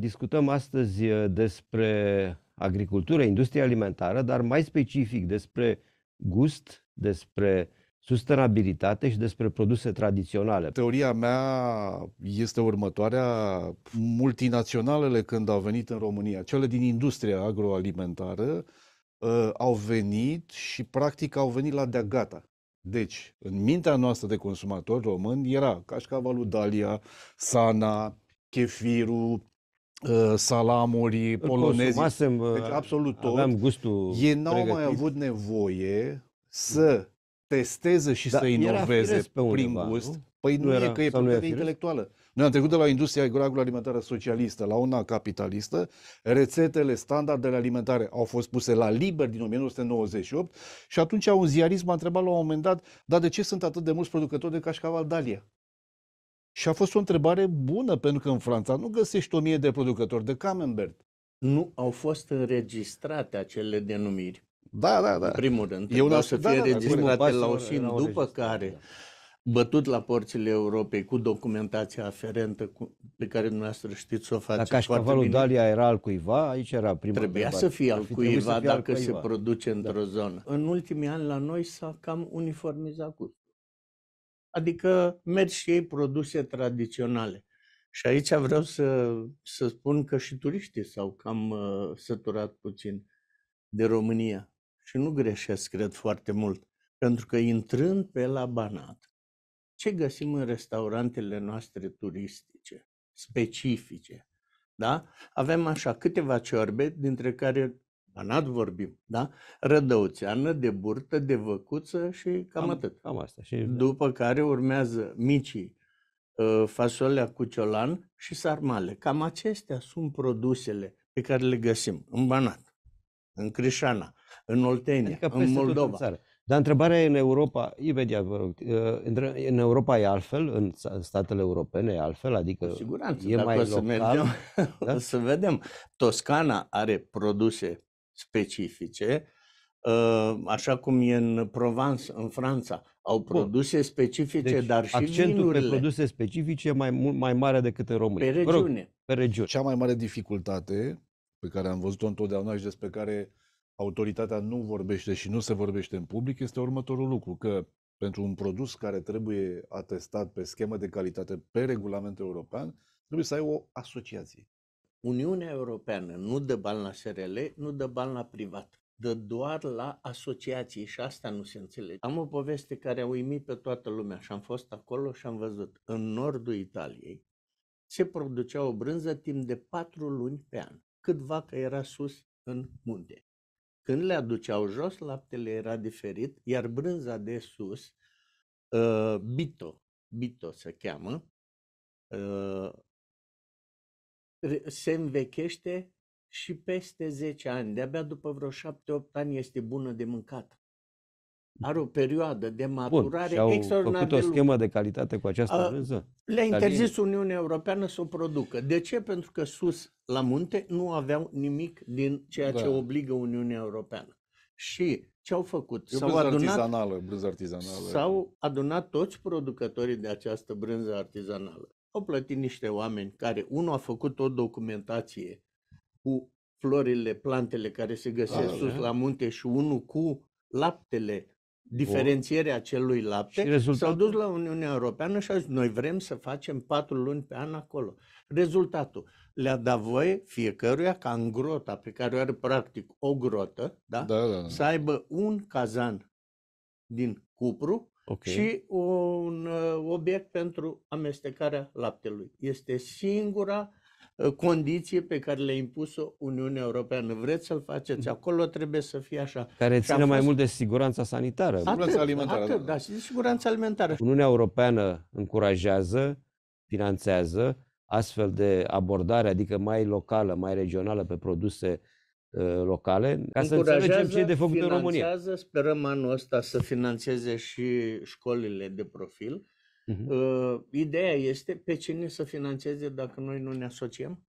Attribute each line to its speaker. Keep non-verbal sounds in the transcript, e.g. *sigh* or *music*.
Speaker 1: discutăm astăzi uh, despre agricultură, industrie alimentară, dar mai specific despre gust, despre sustenabilitate și despre
Speaker 2: produse tradiționale. Teoria mea este următoarea. Multinaționalele, când au venit în România, cele din industria agroalimentară, uh, au venit și practic au venit la de gata. Deci, în mintea noastră de consumatori români era cașcavalul Dalia, Sana, chefirul, Uh, salamuri polonezi. Uh, deci absolut tot. Aveam gustul Ei n-au pregătit. mai avut nevoie să da. testeze și da, să inoveze pe undeva, prin gust. Nu? Păi nu, nu era, e, că e proprietate intelectuală. Noi am trecut de la industria agroalimentară socialistă la una capitalistă. Rețetele, standardele alimentare au fost puse la liber din 1998 și atunci un ziarism a întrebat la un moment dat, dar de ce sunt atât de mulți producători de cașcaval Dalia? Și a fost o întrebare bună, pentru că în Franța nu găsești o mie de producători de camembert. Nu au fost înregistrate acele denumiri.
Speaker 3: Da, da, da. În primul rând. Eu o să da, fie da, registrate da, da. Păi, la OSIN, după registrat. care, da. bătut la porțile Europei cu documentația aferentă cu, pe care dumneavoastră știți să o faceți Dacă cașcavalul Dalia
Speaker 1: era al cuiva, aici era primul Trebuia să fie al cuiva dacă al cuiva. se produce
Speaker 3: într-o da. zonă. În ultimii ani la noi s-a cam uniformizat cu adică merg și ei produse tradiționale. Și aici vreau să, să spun că și turiștii s-au cam uh, săturat puțin de România. Și nu greșesc, cred, foarte mult. Pentru că intrând pe la Banat, ce găsim în restaurantele noastre turistice, specifice, da? Avem așa câteva ciorbe, dintre care Banat vorbim, da? Rădăuțeană, de burtă, de văcuță și cam am, atât. Am asta. Și... Da. După care urmează micii, ă, fasolea cu ciolan și sarmale. Cam acestea sunt produsele pe care le găsim în Banat, în Crișana, în Oltenia, adică în Moldova. În Dar întrebarea e în Europa, imediat vă rog, ă, în
Speaker 1: Europa e altfel, în statele europene e altfel, adică cu siguranță, e mai o local. Mergem,
Speaker 3: *laughs* da? O să vedem. Toscana are produse specifice, ă, așa cum e în Provence, în Franța. Au produse Bun. specifice, deci,
Speaker 1: dar și accentul vinurile. pe produse specifice mai, mai mare decât în România. Pe regiune. Rog,
Speaker 2: pe regiune. Cea mai mare dificultate pe care am văzut-o întotdeauna și despre care autoritatea nu vorbește și nu se vorbește în public este următorul lucru, că pentru un produs care trebuie atestat pe schemă de calitate pe regulament european, trebuie să ai o asociație.
Speaker 3: Uniunea Europeană nu dă bani la SRL, nu dă bani la privat, dă doar la asociații și asta nu se înțelege. Am o poveste care a uimit pe toată lumea și am fost acolo și am văzut. În nordul Italiei se producea o brânză timp de patru luni pe an, cât vaca era sus în munte. Când le aduceau jos, laptele era diferit, iar brânza de sus, uh, bito, bito se cheamă, uh, se învechește și peste 10 ani, de-abia după vreo 7-8 ani este bună de mâncat. Are o perioadă de maturare Bun, extraordinar făcut o schemă
Speaker 1: de calitate cu această A, brânză. Le-a interzis
Speaker 3: e... Uniunea Europeană să o producă. De ce? Pentru că sus, la munte, nu aveau nimic din ceea da. ce obligă Uniunea Europeană. Și ce au făcut? E s-au adunat, artizanală,
Speaker 2: brânză artizanală. S-au
Speaker 3: adunat toți producătorii de această brânză artizanală au plătit niște oameni care, unul a făcut o documentație cu florile, plantele care se găsesc sus la munte și unul cu laptele, diferențierea acelui lapte, rezultat... s-au dus la Uniunea Europeană și au zis, noi vrem să facem patru luni pe an acolo. Rezultatul, le-a dat voie fiecăruia ca în grota pe care o are practic o grotă, da? Da, da. da. să aibă un cazan din cupru okay. și un uh, obiect pentru amestecarea laptelui. Este singura uh, condiție pe care le-a impus-o Uniunea Europeană. Vreți să-l faceți mm. acolo, trebuie să fie așa. Care ține fost... mai mult
Speaker 1: de siguranța sanitară. Atât, siguranța alimentară. Atât, da, da.
Speaker 3: da și de siguranța alimentară.
Speaker 1: Uniunea Europeană încurajează, finanțează astfel de abordare, adică mai locală, mai regională pe produse Uh, locale, ca să înțelegem ce e de făcut în România.
Speaker 3: Sperăm anul ăsta să finanțeze și școlile de profil. Uh-huh. Ideea este pe cine să financeze dacă noi nu ne asociem?